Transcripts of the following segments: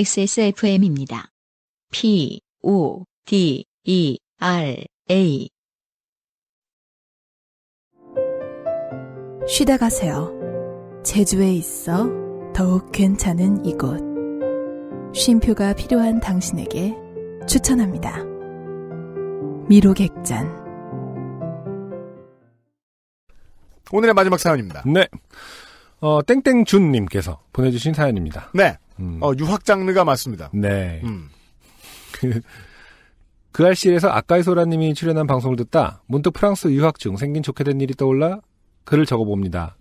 XSFM입니다. P, O, D, E, R, A. 쉬다 가세요. 제주에 있어 더욱 괜찮은 이곳. 쉼표가 필요한 당신에게 추천합니다. 미로객잔. 오늘의 마지막 사연입니다. 네. 어, 땡땡준님께서 보내주신 사연입니다. 네. 음. 어, 유학 장르가 맞습니다. 네. 음. 그, 그 알실에서 아까이 소라님이 출연한 방송을 듣다 문득 프랑스 유학 중 생긴 좋게 된 일이 떠올라 글을 적어봅니다.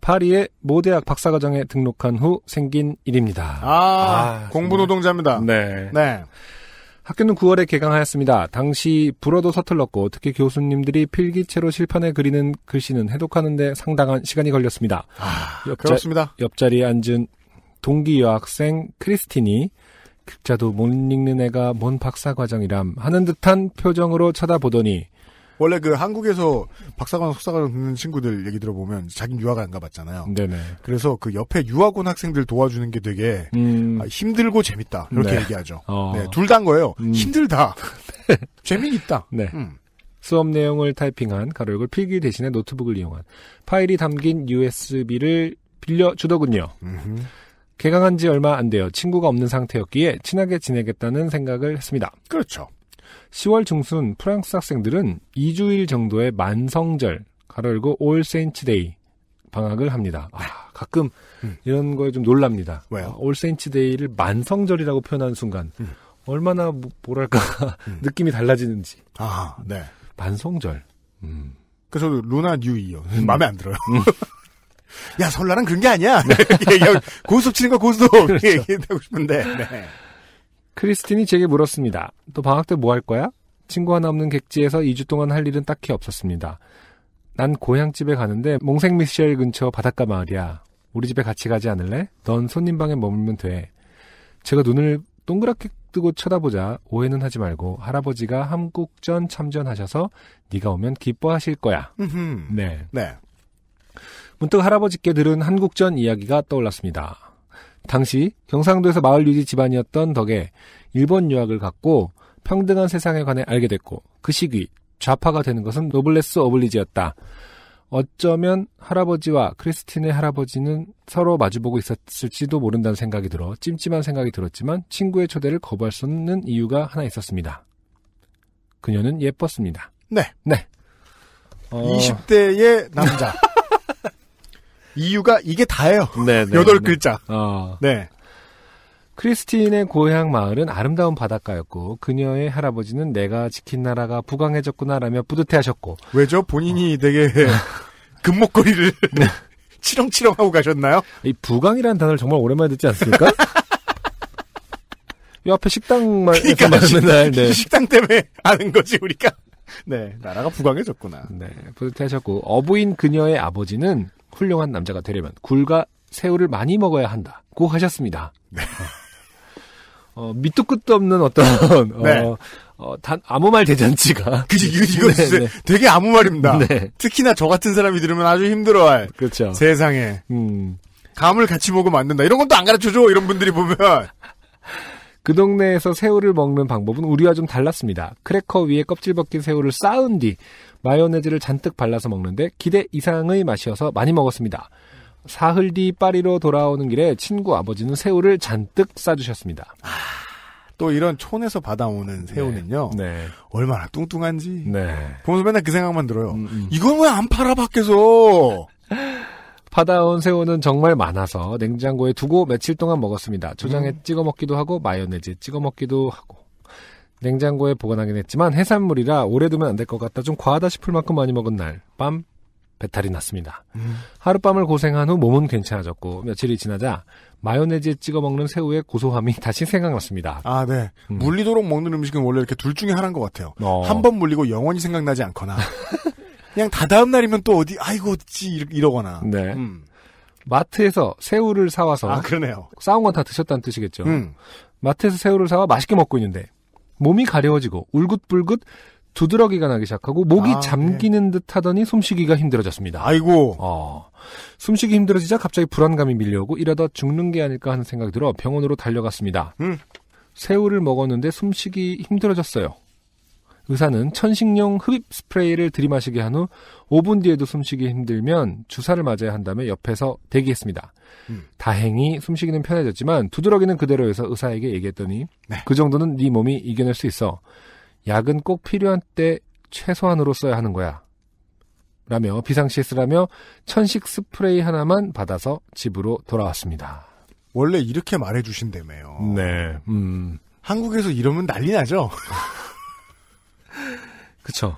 파리의 모대학 박사과정에 등록한 후 생긴 일입니다. 아, 아 공부 노동자입니다. 네. 네. 학교는 9월에 개강하였습니다. 당시 불어도 서툴렀고 특히 교수님들이 필기체로 실판에 그리는 글씨는 해독하는데 상당한 시간이 걸렸습니다. 아, 옆자, 그렇습니다. 옆자리에 앉은 동기 여학생 크리스틴이 극자도 못 읽는 애가 뭔 박사 과정이람 하는 듯한 표정으로 쳐다보더니 원래 그 한국에서 박사과정 석사과정 듣는 친구들 얘기 들어보면 자기 는 유학을 안 가봤잖아요. 네네. 그래서 그 옆에 유학원 학생들 도와주는 게 되게 음... 아, 힘들고 재밌다 이렇게 네. 얘기하죠. 어... 네, 둘 다인 거예요. 음... 힘들다, 네. 재미있다. 네. 음. 수업 내용을 타이핑한 가로역을 필기 대신에 노트북을 이용한 파일이 담긴 USB를 빌려 주더군요. 개강한 지 얼마 안 되어 친구가 없는 상태였기에 친하게 지내겠다는 생각을 했습니다. 그렇죠. 10월 중순 프랑스 학생들은 2주일 정도의 만성절, 가로 열고 올 세인츠데이 방학을 합니다. 아, 네. 가끔 음. 이런 거에 좀 놀랍니다. 왜요? 아, 올 세인츠데이를 만성절이라고 표현하는 순간 음. 얼마나 뭐, 뭐랄까 음. 느낌이 달라지는지. 아, 네. 만성절. 음. 그래서 루나 뉴 이어 마음에 안 들어요. 음. 야, 설날은 그런 게 아니야. 고스톱 치는 거 고스톱. 그렇죠. 얘기하고 싶은데. 네. 크리스틴이 제게 물었습니다. 또 방학 때 뭐 할 거야? 친구 하나 없는 객지에서 2주 동안 할 일은 딱히 없었습니다. 난 고향집에 가는데 몽생 미셸 근처 바닷가 마을이야. 우리 집에 같이 가지 않을래? 넌 손님 방에 머물면 돼. 제가 눈을 동그랗게 뜨고 쳐다보자 오해는 하지 말고 할아버지가 한국전 참전하셔서 네가 오면 기뻐하실 거야. 네. 네. 문득 할아버지께 들은 한국전 이야기가 떠올랐습니다. 당시 경상도에서 마을 유지 집안이었던 덕에 일본 유학을 갖고 평등한 세상에 관해 알게 됐고 그 시기 좌파가 되는 것은 노블레스 오블리지였다. 어쩌면 할아버지와 크리스틴의 할아버지는 서로 마주보고 있었을지도 모른다는 생각이 들어 찜찜한 생각이 들었지만 친구의 초대를 거부할 수 없는 이유가 하나 있었습니다. 그녀는 예뻤습니다. 네. 네. 어... 20대의 남자. 이유가 이게 다예요. 네, 네 여덟 네. 글자. 어. 네. 크리스틴의 고향 마을은 아름다운 바닷가였고 그녀의 할아버지는 내가 지킨 나라가 부강해졌구나라며 뿌듯해하셨고 왜죠? 본인이 어. 되게 금목걸이를 네. 치렁치렁 하고 가셨나요? 이 부강이라는 단어를 정말 오랜만에 듣지 않습니까? 이 앞에 식당만 그러니까, 네. 식당 때문에 아는 거지 우리가 네, 나라가 부강해졌구나. 네, 뿌듯해하셨고 어부인 그녀의 아버지는 훌륭한 남자가 되려면 굴과 새우를 많이 먹어야 한다고 하셨습니다. 네. 어, 밑도 끝도 없는 어떤 네. 어, 네. 어, 단 아무 말 대잔치가 그지 이거 이거 네, 네. 되게 아무 말입니다. 네. 특히나 저 같은 사람이 들으면 아주 힘들어할 그렇죠. 세상에 음. 감을 같이 먹으면 안 된다 이런 것도 안 가르쳐줘 이런 분들이 보면 그 동네에서 새우를 먹는 방법은 우리와 좀 달랐습니다. 크래커 위에 껍질 벗긴 새우를 쌓은 뒤 마요네즈를 잔뜩 발라서 먹는데 기대 이상의 맛이어서 많이 먹었습니다. 사흘 뒤 파리로 돌아오는 길에 친구 아버지는 새우를 잔뜩 싸주셨습니다. 아, 또 이런 촌에서 받아오는 네. 새우는요. 네, 네. 얼마나 뚱뚱한지. 네. 보면서 맨날 그 생각만 들어요. 음, 음. 이건왜 안 팔아 밖에서? 받아온 새우는 정말 많아서 냉장고에 두고 며칠 동안 먹었습니다. 초장에 음. 찍어 먹기도 하고 마요네즈 에 찍어 먹기도 하고 냉장고에 보관하긴 했지만 해산물이라 오래 두면 안 될 것 같다 좀 과하다 싶을 만큼 많이 먹은 날 밤 배탈이 났습니다. 음. 하룻밤을 고생한 후 몸은 괜찮아졌고 며칠이 지나자 마요네즈에 찍어 먹는 새우의 고소함이 다시 생각났습니다. 아, 네. 음. 물리도록 먹는 음식은 원래 이렇게 둘 중에 하나인 것 같아요. 어. 한번 물리고 영원히 생각나지 않거나 그냥 다다음 날이면 또 어디 아이고 어찌 이러거나. 네. 음. 마트에서 새우를 사와서 아 그러네요. 싸운 건 다 드셨다는 뜻이겠죠. 음. 마트에서 새우를 사와 맛있게 먹고 있는데 몸이 가려워지고 울긋불긋 두드러기가 나기 시작하고 목이 아, 네. 잠기는 네. 듯 하더니 숨쉬기가 힘들어졌습니다. 아이고. 어, 숨쉬기 힘들어지자 갑자기 불안감이 밀려오고 이러다 죽는 게 아닐까 하는 생각이 들어 병원으로 달려갔습니다. 음. 새우를 먹었는데 숨쉬기 힘들어졌어요. 의사는 천식용 흡입 스프레이를 들이마시게 한 후 5분 뒤에도 숨쉬기 힘들면 주사를 맞아야 한다며 옆에서 대기했습니다. 음. 다행히 숨쉬기는 편해졌지만 두드러기는 그대로 해서 의사에게 얘기했더니 네. 그 정도는 네 몸이 이겨낼 수 있어. 약은 꼭 필요한 때 최소한으로 써야 하는 거야. 라며 비상시에쓰라며 천식 스프레이 하나만 받아서 집으로 돌아왔습니다. 원래 이렇게 말해주신다며요. 네. 음. 한국에서 이러면 난리 나죠? 그렇죠.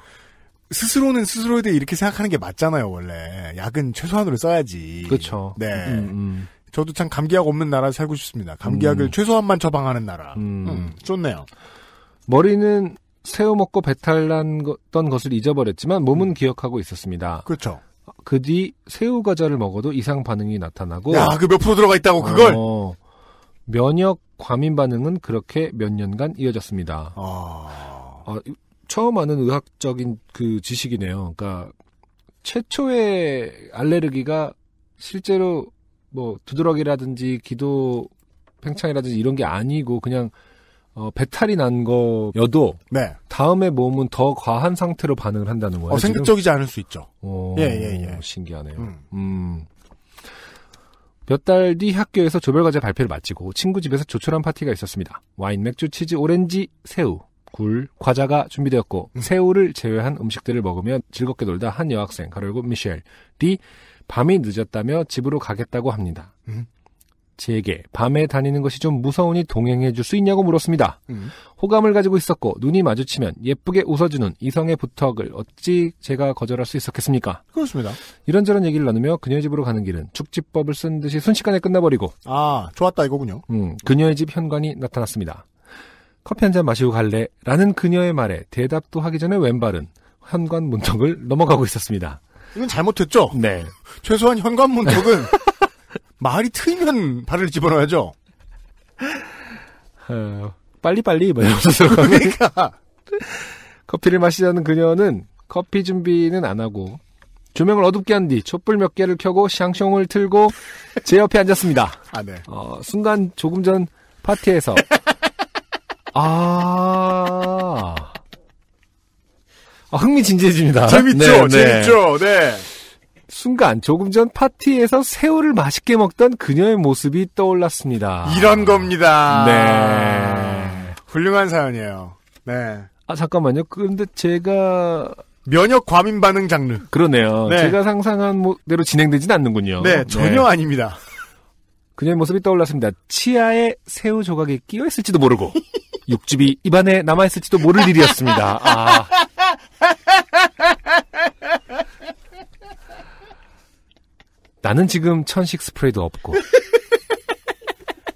스스로는 스스로에 대해 이렇게 생각하는 게 맞잖아요, 원래. 약은 최소한으로 써야지. 그렇죠. 네. 음, 음, 음. 저도 참 감기약 없는 나라 살고 싶습니다. 감기약을 음. 최소한만 처방하는 나라. 음. 음, 좋네요. 머리는 새우 먹고 배탈난 던 것을 잊어버렸지만 몸은 기억하고 있었습니다. 그렇죠. 그 뒤 새우 과자를 먹어도 이상 반응이 나타나고 야, 그 몇 프로 들어가 있다고 그걸. 어, 면역 과민 반응은 그렇게 몇 년간 이어졌습니다. 아... 어, 처음 아는 의학적인 그 지식이네요. 그러니까 최초의 알레르기가 실제로 뭐 두드러기라든지 기도 팽창이라든지 이런 게 아니고 그냥 어, 배탈이 난 거여도 네. 다음에 몸은 더 과한 상태로 반응을 한다는 거예요. 어, 생각적이지 않을 수 있죠. 오, 어, 예, 예, 예. 신기하네요. 음. 음. 몇 달 뒤 학교에서 조별과제 발표를 마치고 친구 집에서 조촐한 파티가 있었습니다. 와인, 맥주, 치즈, 오렌지, 새우, 굴, 과자가 준비되었고 새우를 제외한 음식들을 먹으며 즐겁게 놀다 한 여학생 가로고 미셸이 밤이 늦었다며 집으로 가겠다고 합니다. 음. 제게 밤에 다니는 것이 좀 무서우니 동행해 줄 수 있냐고 물었습니다. 음. 호감을 가지고 있었고 눈이 마주치면 예쁘게 웃어주는 이성의 부탁을 어찌 제가 거절할 수 있었겠습니까? 그렇습니다. 이런저런 얘기를 나누며 그녀의 집으로 가는 길은 축지법을쓴 듯이 순식간에 끝나버리고 아 좋았다 이거군요. 음, 그녀의 집 현관이 나타났습니다. 커피 한 잔 마시고 갈래? 라는 그녀의 말에 대답도 하기 전에 왼발은 현관 문턱을 넘어가고 있었습니다. 이건 잘못했죠? 네. 최소한 현관 문턱은 말이 트이면 발을 집어넣어야죠. 어, 빨리빨리 뭐 이러면서 그러니까 커피를 마시자는 그녀는 커피 준비는 안 하고 조명을 어둡게 한 뒤 촛불 몇 개를 켜고 샹숑을 틀고 제 옆에 앉았습니다. 아, 네. 어, 순간 조금 전 파티에서 아. 아 흥미진진해집니다. 재밌죠, 네, 네, 재밌죠, 네. 순간 조금 전 파티에서 새우를 맛있게 먹던 그녀의 모습이 떠올랐습니다. 이런 겁니다. 네. 훌륭한 사연이에요. 네. 아, 잠깐만요. 그런데 제가. 면역 과민 반응 장르. 그러네요. 네. 제가 상상한 대로 진행되진 않는군요. 네, 네. 전혀 네. 아닙니다. 그녀의 모습이 떠올랐습니다. 치아에 새우 조각이 끼어있을지도 모르고. 육즙이 입안에 남아있을지도 모를 일이었습니다. 아. 나는 지금 천식 스프레이도 없고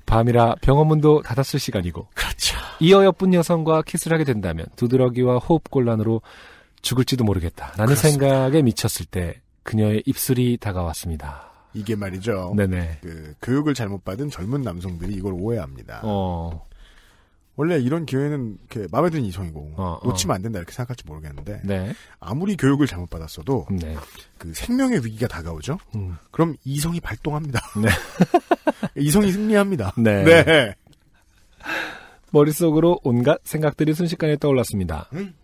밤이라 병원문도 닫았을 시간이고 그렇죠. 이어 예쁜 여성과 키스를 하게 된다면 두드러기와 호흡 곤란으로 죽을지도 모르겠다. 라는 그렇습니다. 생각에 미쳤을 때 그녀의 입술이 다가왔습니다. 이게 말이죠. 네네. 그 교육을 잘못 받은 젊은 남성들이 이걸 오해합니다. 어. 원래 이런 기회는 이렇게 마음에 드는 이성이고 어, 어. 놓치면 안 된다 이렇게 생각할지 모르겠는데 네. 아무리 교육을 잘못 받았어도 네. 그 생명의 위기가 다가오죠. 음. 그럼 이성이 발동합니다. 네. 이성이 승리합니다. 네. 네. 머릿속으로 온갖 생각들이 순식간에 떠올랐습니다. 음?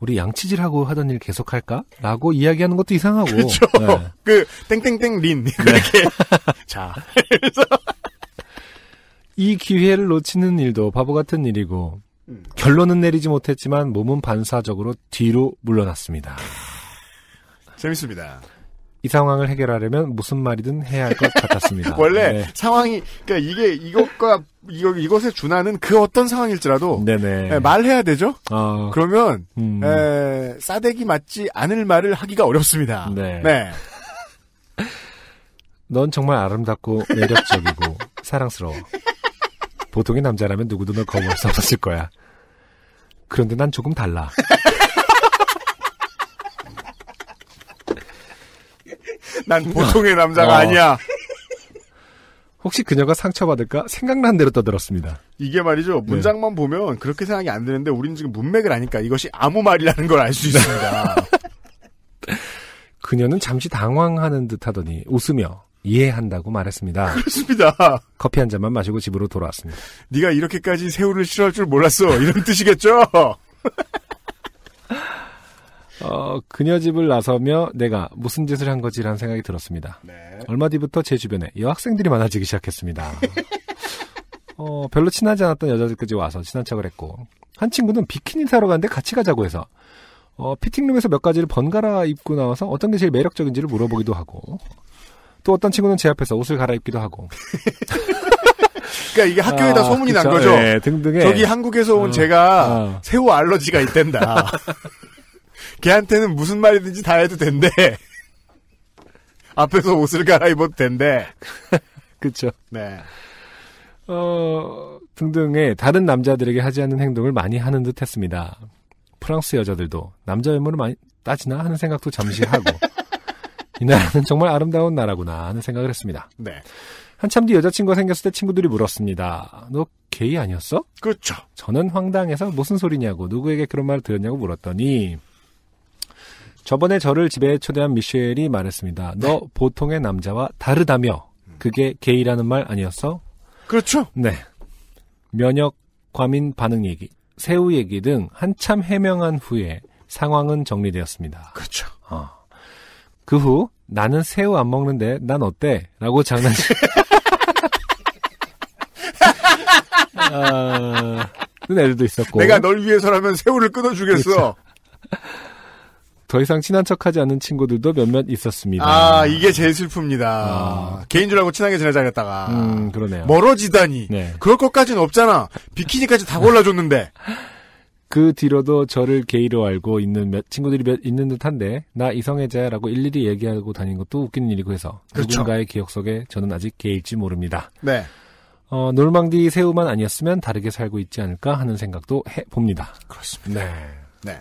우리 양치질하고 하던 일 계속할까? 라고 이야기하는 것도 이상하고. 그렇죠. 그 땡땡땡 린 그렇게 네. 자. 이 기회를 놓치는 일도 바보 같은 일이고 음. 결론은 내리지 못했지만 몸은 반사적으로 뒤로 물러났습니다. 재밌습니다. 이 상황을 해결하려면 무슨 말이든 해야 할 것 같았습니다. 원래 네. 상황이 그러니까 이게 이것과 이거 이것에 준하는 그 어떤 상황일지라도 네네. 네. 예, 말해야 되죠. 어... 그러면 음... 에, 예, 싸대기 맞지 않을 말을 하기가 어렵습니다. 네. 네. 넌 정말 아름답고 매력적이고 사랑스러워. 보통의 남자라면 누구도 널 거부할 수 없었을 거야. 그런데 난 조금 달라. 난 보통의 어. 남자가 어. 아니야. 혹시 그녀가 상처받을까 생각난 대로 떠들었습니다. 이게 말이죠. 네. 문장만 네. 보면 그렇게 생각이 안 드는데 우리는 지금 문맥을 아니까 이것이 아무 말이라는 걸 알 수 있습니다. 그녀는 잠시 당황하는 듯 하더니 웃으며 이해한다고 말했습니다. 그렇습니다. 커피 한 잔만 마시고 집으로 돌아왔습니다. 네가 이렇게까지 새우를 싫어할 줄 몰랐어. 이런 뜻이겠죠? 어, 그녀 집을 나서며 내가 무슨 짓을 한 거지라는 생각이 들었습니다. 네. 얼마 뒤부터 제 주변에 여학생들이 많아지기 시작했습니다. 어, 별로 친하지 않았던 여자들까지 와서 친한 척을 했고 한 친구는 비키니 사러 갔는데 같이 가자고 해서 어, 피팅룸에서 몇 가지를 번갈아 입고 나와서 어떤 게 제일 매력적인지를 물어보기도 하고 또 어떤 친구는 제 앞에서 옷을 갈아입기도 하고. 그러니까 이게 학교에다 아, 소문이 그쵸? 난 거죠. 네, 예, 등등에. 저기 한국에서 온 어, 제가 어. 새우 알러지가 있댄다. 걔한테는 무슨 말이든지 다 해도 된대. 앞에서 옷을 갈아입어도 된대. 그쵸 네. 어, 등등의 다른 남자들에게 하지 않는 행동을 많이 하는 듯 했습니다. 프랑스 여자들도 남자 외모를 많이 따지나 하는 생각도 잠시 하고 이 나라는 정말 아름다운 나라구나 하는 생각을 했습니다. 네. 한참 뒤 여자친구가 생겼을 때 친구들이 물었습니다. 너 게이 아니었어? 그렇죠. 저는 황당해서 무슨 소리냐고 누구에게 그런 말을 들었냐고 물었더니 저번에 저를 집에 초대한 미셸이 말했습니다. 네. 너 네. 보통의 남자와 다르다며 음. 그게 게이라는 말 아니었어? 그렇죠. 네. 면역, 과민 반응 얘기, 새우 얘기 등 한참 해명한 후에 상황은 정리되었습니다. 그렇죠. 어. 그후 나는 새우 안 먹는데 난 어때? 라고 장난치. 아, 그런 애들도 있었고. 내가 널 위해서라면 새우를 끊어주겠어. 그렇죠. 더 이상 친한 척하지 않는 친구들도 몇몇 있었습니다. 아 이게 제일 슬픕니다. 아. 개인주라고 친하게 지내자랬다가. 음 그러네요. 멀어지다니. 네. 그럴 것까지는 없잖아. 비키니까지 다 골라줬는데. 그 뒤로도 저를 게이로 알고 있는 몇 친구들이 몇 있는 듯한데 나 이성애자야라고 일일이 얘기하고 다닌 것도 웃기는 일이고 해서 그렇죠. 누군가의 기억 속에 저는 아직 게일지 모릅니다. 네. 어, 놀망디 새우만 아니었으면 다르게 살고 있지 않을까 하는 생각도 해 봅니다. 그렇습니다. 네. 네.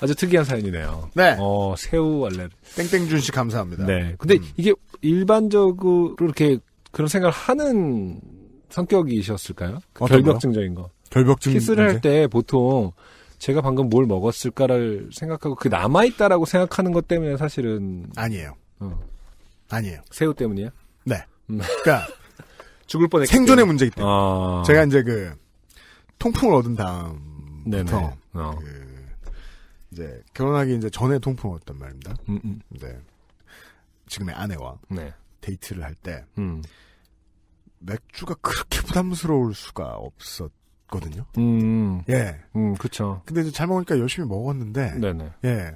아주 특이한 사연이네요. 네. 어, 새우 알레. 땡땡준 씨 감사합니다. 네. 근데 음. 이게 일반적으로 이렇게 그런 생각을 하는 성격이셨을까요? 그 결벽증적인 거. 결벽증 키스를 할 때 보통 제가 방금 뭘 먹었을까를 생각하고 그 남아 있다라고 생각하는 것 때문에 사실은 아니에요. 어. 아니에요. 새우 때문이에요 네. 음. 그러니까 죽을 뻔했 생존의 문제기 때문에 아... 제가 이제 그 통풍을 얻은 다음부터 그 어. 그 이제 결혼하기 이제 전에 통풍을 얻단 말입니다. 음, 음. 네. 지금의 아내와 네. 데이트를 할때 음. 맥주가 그렇게 부담스러울 수가 없었. 있 거든요. 음. 예. 음, 그쵸. 근데 이제 잘 먹으니까 열심히 먹었는데. 네네. 예.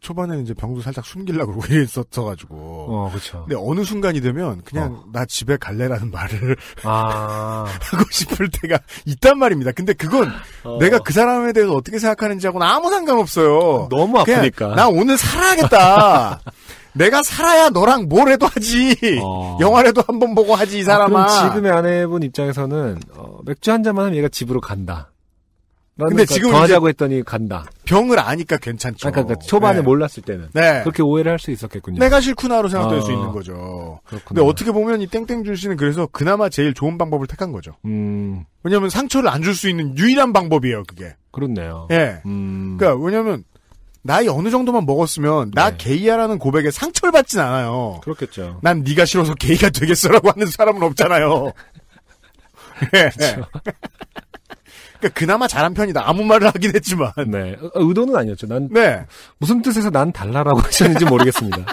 초반에는 이제 병도 살짝 숨기려고 그러고 었어가지고 어, 그죠 근데 어느 순간이 되면 그냥 어. 나 집에 갈래라는 말을 아. 하고 싶을 때가 있단 말입니다. 근데 그건 어. 내가 그 사람에 대해서 어떻게 생각하는지하고는 아무 상관없어요. 너무 아프니까. 나 오늘 살아야겠다. 내가 살아야 너랑 뭘 해도 하지. 어. 영화라도 한번 보고 하지, 이 사람아. 아, 지금의 아내분 입장에서는, 어, 맥주 한 잔만 하면 얘가 집으로 간다. 근데 지금 더 하자고 했더니 간다. 병을 아니까 괜찮죠. 그러니까, 그 초반에 네. 몰랐을 때는 네. 그렇게 오해를 할 수 있었겠군요. 내가 싫구나로 생각될 아, 수 있는 거죠. 그렇구나. 근데 어떻게 보면 이 땡땡 준 씨는 그래서 그나마 제일 좋은 방법을 택한 거죠. 음. 왜냐하면 상처를 안 줄 수 있는 유일한 방법이에요, 그게. 그렇네요. 예. 네. 음. 그러니까 왜냐하면 나이 어느 정도만 먹었으면 나 네. 게이야라는 고백에 상처를 받진 않아요. 그렇겠죠. 난 네가 싫어서 게이가 되겠어라고 하는 사람은 없잖아요. 그렇죠. 예. 그렇죠. 그러니까 그나마 잘한 편이다. 아무 말을 하긴 했지만. 네. 어, 의도는 아니었죠. 난 네. 무슨 뜻에서 난 달라라고 하셨는지 모르겠습니다.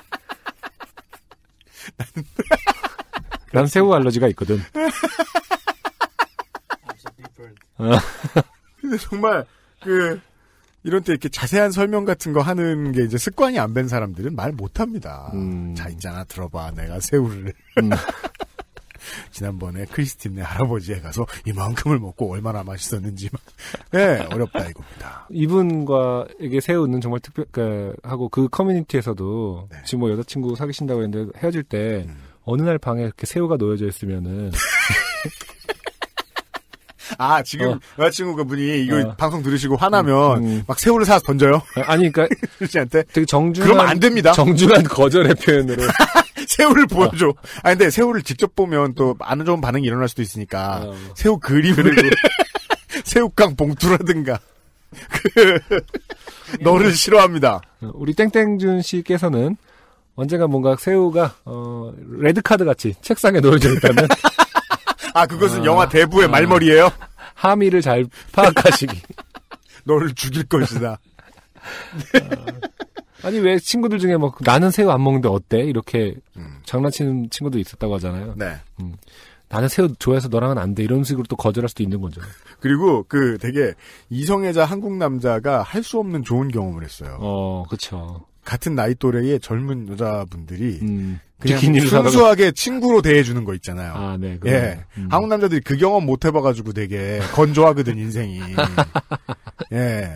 난 새우 알러지가 있거든. 근데 정말 그 이런 때 이렇게 자세한 설명 같은 거 하는 게 이제 습관이 안 된 사람들은 말 못합니다. 음. 자인자나 들어봐, 내가 새우를. 음. 지난번에 크리스틴네 할아버지에 가서 이만큼을 먹고 얼마나 맛있었는지 예, 네, 어렵다 이겁니다. 이분과에게 세우는 정말 특별 그, 하고 그 커뮤니티에서도 네. 지금 뭐 여자친구 사귀신다고 했는데 헤어질 때 음. 어느 날 방에 이렇게 새우가 놓여져 있으면은 아 지금 어. 여자친구가 그 분이 이거 어. 방송 들으시고 화나면 음, 음. 막 새우를 사서 던져요. 아니 그러니까 그렇지 않대. 되게 정중한 그러면 안 됩니다. 정중한 거절의 표현으로 새우를 어. 보여줘. 어. 아 근데 새우를 직접 보면 또안 좋은 반응이 일어날 수도 있으니까 어. 새우 그림을 새우깡 봉투라든가. 그, 너를 싫어합니다. 우리 땡땡준 씨께서는 언젠가 뭔가 새우가 어, 레드 카드 같이 책상에 놓여져 있다면 아 그것은 아, 영화 대부의 아, 말머리예요. 함의를 잘 파악하시기. 너를 죽일 것이다. 아, 아니 왜 친구들 중에 뭐 나는 새우 안 먹는데 어때 이렇게 음. 장난치는 친구도 있었다고 하잖아요. 네. 음. 나는 새우 좋아해서 너랑은 안 돼 이런 식으로 또 거절할 수도 있는 거죠. 그리고 그 되게 이성애자 한국 남자가 할 수 없는 좋은 경험을 했어요. 어, 그렇죠. 같은 나이 또래의 젊은 여자분들이 음, 그냥 뭐 순수하게 친구로 대해주는 거 있잖아요. 아, 네. 예. 음. 한국 남자들이 그 경험 못 해봐가지고 되게 건조하거든, 인생이. 예.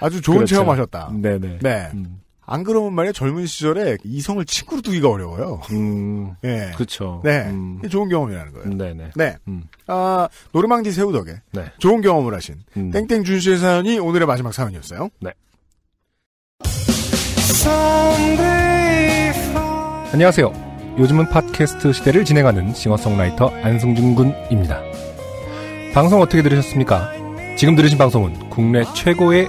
아주 좋은 그렇죠. 체험하셨다. 네네. 네. 음. 안 그러면 말이야 젊은 시절에 이성을 친구로 두기가 어려워요. 음, 네. 그렇죠. 네, 음. 좋은 경험이라는 거예요. 네네. 네, 네. 네. 음. 아 노르망디 새우 덕에 네. 좋은 경험을 하신 음. 땡땡 준수의 사연이 오늘의 마지막 사연이었어요. 네. 안녕하세요. 요즘은 팟캐스트 시대를 진행하는 싱어송라이터 안승준 군입니다. 방송 어떻게 들으셨습니까? 지금 들으신 방송은 국내 최고의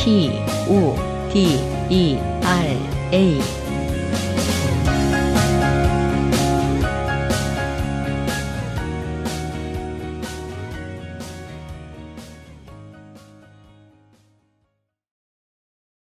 P O D E R A